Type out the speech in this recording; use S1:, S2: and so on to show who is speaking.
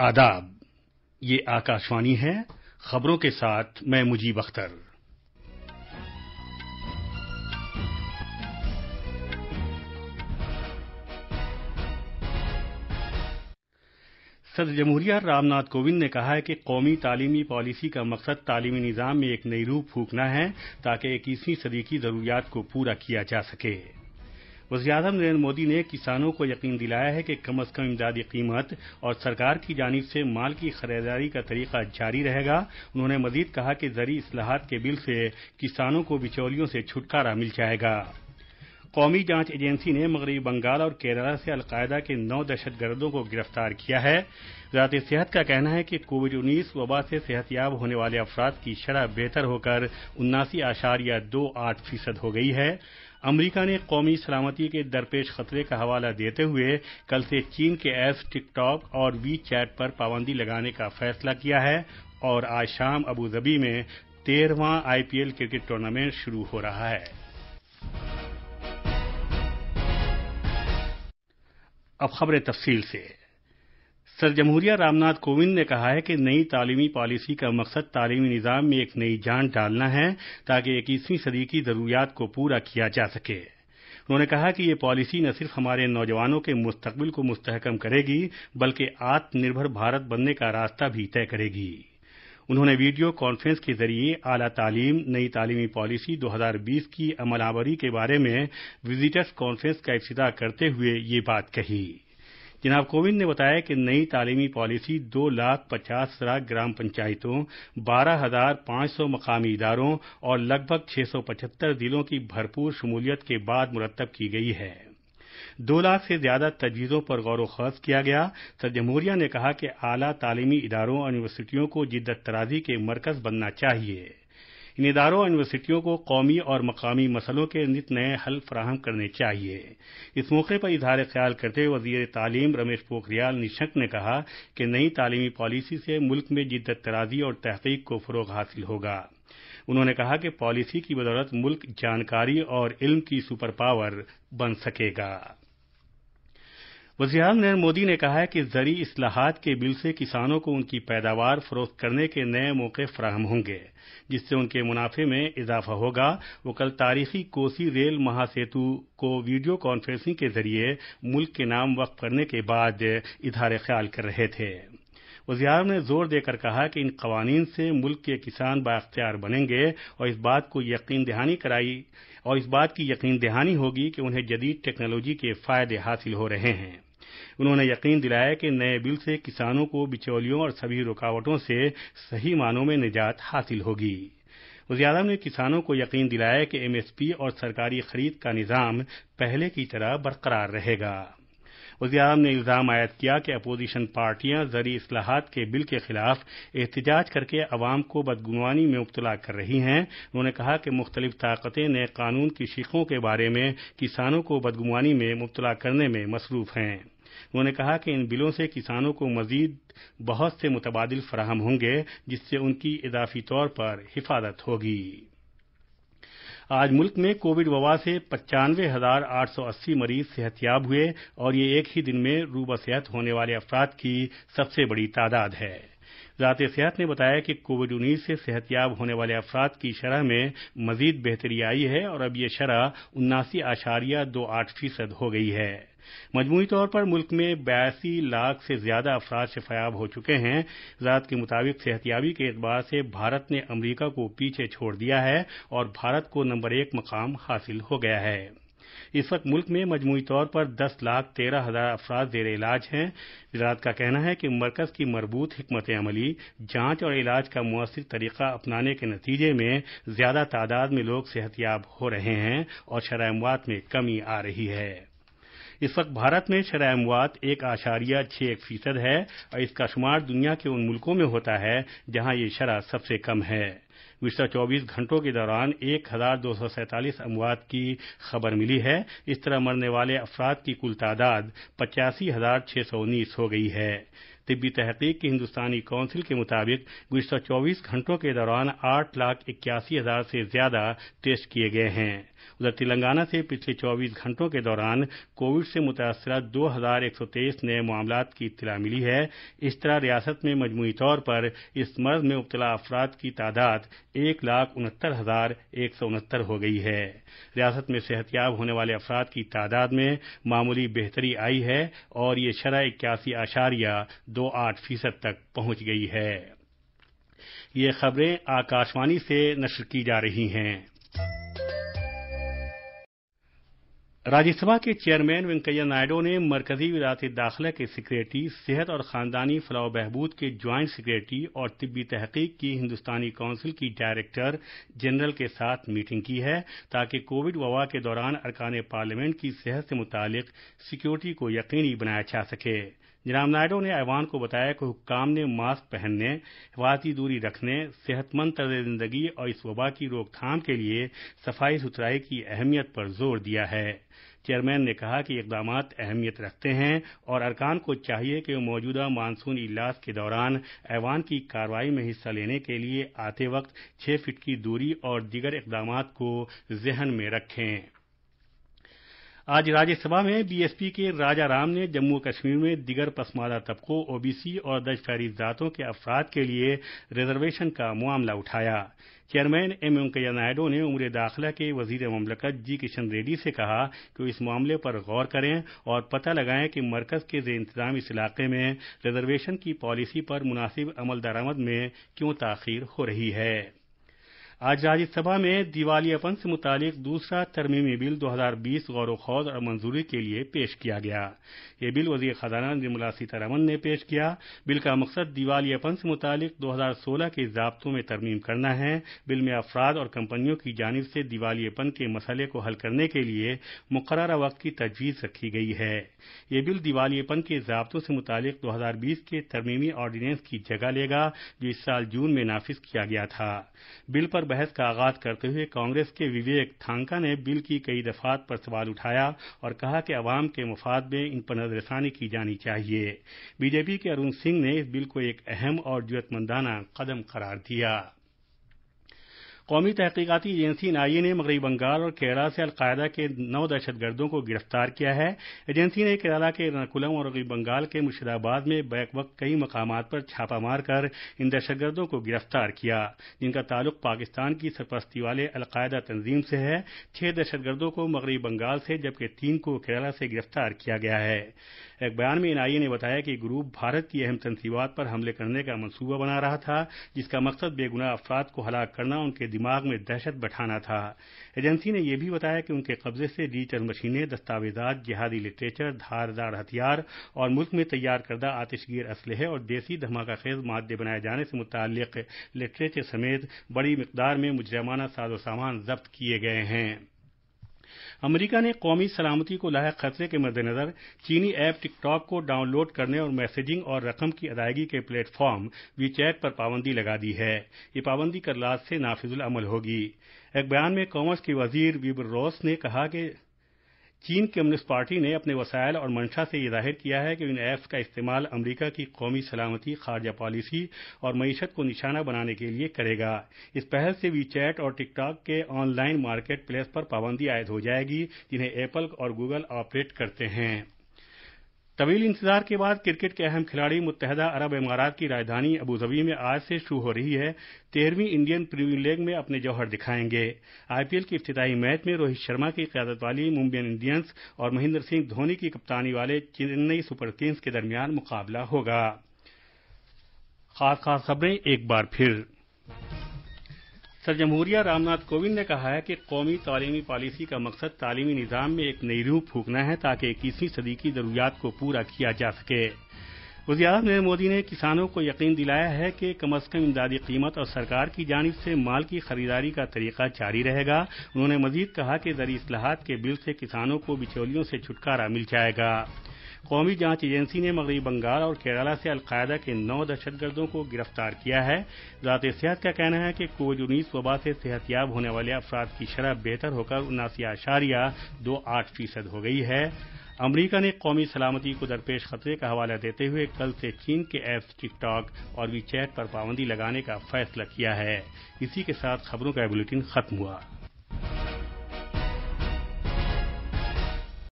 S1: आदाब ये आकाशवाणी है खबरों के साथ मैं मुजीब अख्तर सदर जमहूरिया रामनाथ कोविंद ने कहा है कि कौमी तालीमी पॉलिसी का मकसद तालीमी निज़ाम में एक नई रूह फूकना है ताकि इक्कीसवीं सदी की ज़रूरियात को पूरा किया जा सके वजीरम अजम नरेंद्र मोदी ने किसानों को यकीन दिलाया है कि कम अज कम इमदादी कीमत और सरकार की जानब से माल की खरीदारी का तरीका जारी रहेगा उन्होंने मजीद कहा कि जरी असलाहत के बिल से किसानों को बिचौलियों से छुटकारा मिल जाएगा कौमी जांच एजेंसी ने मगरबी बंगाल और केरला से अलकायदा के नौ दहशतगर्दों को गिरफ्तार किया है वजारत सेहत का कहना है कि कोविड उन्नीस वबा से सेहतयाब होने वाले अफराद की शरह बेहतर होकर उन्नासी या दो आठ फीसद हो गई है अमरीका ने कौमी सलामती के दरपेश खतरे का हवाला देते हुए कल से चीन के ऐप्स टिकटॉक और वी चैट पर पाबंदी लगाने का फैसला किया है और आज शाम अबू अबूधाबी में तेरहवां आईपीएल क्रिकेट टूर्नामेंट शुरू हो रहा है अब खबरें तफसील से सर जमहूरिया रामनाथ कोविंद ने कहा है कि नई तालीमी पॉलिसी का मकसद तालीमी निज़ाम में एक नई जान डालना है ताकि इक्कीसवीं सदी की ज़रूरियात को पूरा किया जा सके उन्होंने कहा कि ये पॉलिसी न सिर्फ हमारे नौजवानों के मुस्तबिल को मुस्तहकम करेगी बल्कि आत्मनिर्भर भारत बनने का रास्ता भी तय करेगी उन्होंने वीडियो कॉन्फ्रेंस के जरिए आला तालीम नई तालीमी पॉलिसी 2020 की अमलावरी के बारे में विजिटर्स कॉन्फ्रेंस का इफ्तः करते हुए ये बात कही जनाब कोविंद ने बताया कि नई तालीमी पॉलिसी दो लाख पचास हजार ग्राम पंचायतों बारह हजार पांच सौ मकामी इदारों और लगभग छह सौ पचहत्तर जिलों की भरपूर शमूलियत के बाद मुरतब की गई है दो लाख से ज्यादा तजवीजों पर गौर वज किया गया सर जमहूरिया ने कहा कि आला तालीमी इदारों और यूनिवर्सिटियों को जिद्दत तराजी के मरकज बनना चाहिए इन इदारों और यूनिवर्सिटियों को कौमी और मकामी मसलों के नित नए हल फराहम करने चाहिए इस मौके पर इजहार ख्याल करते हुए वजीर तालीम रमेश पोखरियाल निशंक ने कहा कि नई तालीमी पॉलिसी से मुल्क में जिद्दत तराजी और तहकीक को फ़रोग हासिल होगा उन्होंने कहा कि पॉलिसी की बदौलत मुल्क जानकारी और इल्म की सुपर पावर बन सकेगा वजी नरेंद्र मोदी ने कहा है कि जरी इस्लाहात के बिल से किसानों को उनकी पैदावार फरोख्त करने के नए मौके फ्राहम होंगे जिससे उनके मुनाफे में इजाफा होगा वो कल तारीखी कोसी रेल महासेतु को वीडियो कॉन्फ्रेंसिंग के जरिए मुल्क के नाम वक्फ करने के बाद इधार ख्याल कर रहे थे वजीर ने जोर देकर कहा कि इन कवानीन से मुल्क के किसान बाख्तियार बनेंगे और इस बात को यकीन दहानी कराई और इस बात की यकीन दहानी होगी कि उन्हें जदीद टेक्नोलॉजी के फायदे हासिल हो रहे हैं उन्होंने यकीन दिलाया कि नए बिल से किसानों को बिचौलियों और सभी रुकावटों से सही मानों में निजात हासिल होगी वजी अजम ने किसानों को यकीन दिलाया कि एमएसपी और सरकारी खरीद का निज़ाम पहले की तरह बरकरार रहेगा वजी अजम ने इल्ज़ाम आयद किया कि अपोजिशन पार्टियां जरी असलाहत के बिल के खिलाफ एहतजाज करके अवाम को बदगुनवानी में मुबतला कर रही हैं उन्होंने कहा कि मुख्तलिफ ताकतें नए कानून की शिकों के बारे में किसानों को बदगुनवानी में मुबतला करने में मसरूफ हैं उन्होंने कहा कि इन बिलों से किसानों को मजीद बहुत से मुतबादल फराहम होंगे जिससे उनकी इजाफी तौर पर हिफाजत होगी आज मुल्क में कोविड वबा से पचानवे हजार आठ सौ अस्सी मरीज सेहतियाब हुए और ये एक ही दिन में रूबा सेहत होने वाले अफराद की सबसे बड़ी तादाद है ज़ात सेहत ने बताया कि कोविड उन्नीस से सेहतयाब होने वाले अफराद की शरह में मजीद बेहतरी आई है और अब यह शरह उन्नासी आशारिया दो आठ फीसद हो गई है मजमूरी तौर पर मुल्क में बयासी लाख से ज्यादा अफराद शफयाब हो चुके हैं जात के मुताबिक सेहतियाबी के एतबार से भारत ने अमरीका को पीछे छोड़ दिया है और भारत को नंबर एक मकाम हासिल हो गया है इस वक्त मुल्क में मजमूरी तौर पर दस लाख तेरह हजार अफराद जेर इलाज हैं वजारत का कहना है कि मरकज की मरबूत हमत अमली जांच और इलाज का मौसर तरीका अपनाने के नतीजे में ज्यादा तादाद में लोग सेहतियाब हो रहे हैं और शराब में कमी आ रही है इस वक्त भारत में अमवात एक आशारिया छः एक फीसद है और इसका शुमार दुनिया के उन मुल्कों में होता है जहां ये शराब सबसे कम है पिछले 24 घंटों के दौरान एक हजार दो सौ सैंतालीस अमवात की खबर मिली है इस तरह मरने वाले अफराद की कुल तादाद पचासी हजार छह सौ उन्नीस हो गई है तिब्बी तहकीक की हिंदुस्तानी काउंसिल के मुताबिक पिछले 24 घंटों के दौरान आठ लाख इक्यासी हजार से ज्यादा टेस्ट किए गए हैं उधर तेलंगाना से पिछले 24 घंटों के दौरान कोविड से मुतासर दो नए मामला की इतला मिली है इस तरह रियासत में मजमूरी तौर पर इस मर्ज में मुबतला अफराद की तादाद एक लाख उनहत्तर हजार एक सौ उनहत्तर हो गई है रियासत में सेहतियाब होने वाले अफराद की तादाद में मामूली बेहतरी आई है और ये शरह इक्यासी आशारिया दो आठ फीसद तक पहुंच गई है ये खबरें आकाशवाणी से नशर की जा रही हैं राज्यसभा के चेयरमैन वेंकैया नायडू ने मरकजी वजारत दाखिला के सेक्रेटरी सेहत और खानदानी फलाह बहबूद के ज्वाइंट सेक्रेटरी और तिब्बी तहकीक की हिंदुस्तानी काउंसिल की डायरेक्टर जनरल के साथ मीटिंग की है ताकि कोविड वबा के दौरान अरकान पार्लियामेंट की सेहत से मुतल सिक्योरिटी को यकीनी बनाया जा सकें जनाब नायडू ने ऐवान को बताया कि हुक्काम ने मास्क पहनने हिफाजती दूरी रखने सेहतमंद तर्ज जिंदगी और इस वबा की रोकथाम के लिए सफाई सुथराई की अहमियत पर जोर दिया है चेयरमैन ने कहा कि इकदाम अहमियत रखते हैं और अरकान को चाहिए कि मौजूदा मानसून इलाज के दौरान ऐवान की कार्रवाई में हिस्सा लेने के लिए आते वक्त छह फीट की दूरी और दीगर इकदाम को जहन में रखें आज राज्यसभा में बीएसपी के राजा राम ने जम्मू कश्मीर में दिगर पसमानदा तबकों ओबीसी और दशहरी जातों के अफराद के लिए रिजर्वेशन का मामला उठाया चेयरमैन एम वेंकैया नायडू ने उम्र दाखिला के वजीर ममलकत जी किशन रेड्डी से कहा कि इस मामले पर गौर करें और पता लगाएं कि मरकज के जे इंतजाम इस इलाके में रिजर्वेशन की पॉलिसी पर मुनासिब अमल दरामद में क्यों ताखिर हो रही है आज राज्यसभा में दिवालियापन से मुतालिक दूसरा तरमीमी बिल 2020 गौर खौज और मंजूरी के लिए पेश किया गया यह बिल वजीर खजाना निर्मला सीतारमन ने पेश किया बिल का मकसद दिवालियापन से मुतालिक 2016 के जब्तों में तरमीम करना है बिल में अफराद और कंपनियों की जानब से दिवालियापन के मसले को हल करने के लिए मुकर वक्त की तजवीज रखी गई है यह बिल दिवालियापन के जब्तों से मुतालिक 2020 के तरमीमी ऑर्डीनेंस की जगह लेगा जो इस साल जून में नाफिज किया गया था बिल पर बहस का आगाज करते हुए कांग्रेस के विवेक थांका ने बिल की कई दफात पर सवाल उठाया और कहा कि अवाम के मफाद में इन पर नजरसानी की जानी चाहिए बीजेपी के अरूण सिंह ने इस बिल को एक अहम और जरूरतमंदाना कदम करार दिया है कौमी तहकीकती एजेंसी एनआईए ने मगरबी बंगाल और केरला से अलकायदा के नौ दहशतगर्दों को गिरफ्तार किया है एजेंसी ने केरला के एर्नाकुलम और मगरबी बंगाल के मुर्शिदाबाद में बैक वक्त कई मकाम पर छापा मारकर इन दहशतगर्दों को गिरफ्तार किया जिनका ताल्लुक पाकिस्तान की सरपरस्ती वाले अलकायदा तंजीम से है छह दहशतगर्दों को मगरबी बंगाल से जबकि तीन को केरला से गिरफ्तार किया गया है एक बयान में एनआईए ने बताया कि ग्रुप भारत की अहम तंत्रीवाद पर हमले करने का मंसूबा बना रहा था जिसका मकसद बेगुनाह अफराद को हलाक करना उनके दिमाग में दहशत बैठाना था एजेंसी ने यह भी बताया कि उनके कब्जे से डिजिटल मशीनें दस्तावेजात जिहादी लिटरेचर धारदार हथियार और मुल्क में तैयार करदा आतिशगीर असलहे और देसी धमाका खेज मादे बनाए जाने से मुतक लिटरेचर समेत बड़ी मकदार में मुजरमाना साजो सामान जब्त किए गए हैं अमरीका ने कौमी सलामती को लाक खतरे के मद्देनजर चीनी ऐप टिकटॉक को डाउनलोड करने और मैसेजिंग और रकम की अदायगी के प्लेटफॉर्म वीचैट पर पाबंदी लगा दी है ये पाबंदी कल रात से नाफिजुल अमल होगी एक बयान में कॉमर्स के वजीर विबर रॉस ने कहा कि चीन कम्युनिस्ट पार्टी ने अपने वसायल और मंशा से यह जाहिर किया है कि इन ऐप्स का इस्तेमाल अमरीका की कौमी सलामती खारजा पॉलिसी और मीशत को निशाना बनाने के लिए करेगा इस पहल से वीचैट और टिकटॉक के ऑनलाइन मार्केट प्लेस पर पाबंदी आयद हो जाएगी जिन्हें एप्पल और गूगल ऑपरेट करते हैं तवील इंतजार के बाद क्रिकेट के अहम खिलाड़ी मुतहदा अरब इमारात की राजधानी अबूधाबी में आज से शुरू हो रही है तेरहवीं इंडियन प्रीमियर लीग में अपने जौहर दिखाएंगे आईपीएल के इफ्तताही मैच में रोहित शर्मा की क्यादत वाली मुंबई इंडियंस और महेंद्र सिंह धोनी की कप्तानी वाले चेन्नई सुपर किंग्स के दरमियान मुकाबला होगा खास खास खबरें एक बार फिर सर जमहूरिया रामनाथ कोविंद ने कहा है कि कौमी तालीमी पॉलिसी का मकसद तालीमी निज़ाम में एक नई रूप फूकना है ताकि इक्कीसवीं सदी की ज़रूरियात को पूरा किया जा सके वजी अजम नरेंद्र मोदी ने किसानों को यकीन दिलाया है कि कम अज कम इमदादी कीमत और सरकार की जानब से माल की खरीदारी का तरीका जारी रहेगा उन्होंने मजीद कहा कि जरिए असलाहत के बिल से किसानों को बिचौलियों से छुटकारा मिल जाएगा कौमी जांच एजेंसी ने मगरबी बंगाल और केरला से अलकायदा के नौ दहशतगर्दों को गिरफ्तार किया है रात सेहत का कहना है कि कोविड उन्नीस वबा से सेहतयाब होने वाले अफराद की शरह बेहतर होकर उन्नासी आशारिया दो आठ फीसद हो गई है अमरीका ने कौमी सलामती को दरपेश खतरे का हवाला देते हुए कल से चीन के ऐप्स टिकटॉक और वी चैट पर पाबंदी लगाने का फैसला किया है इसी के साथ खबरों का बुलेटिन खत्म हुआ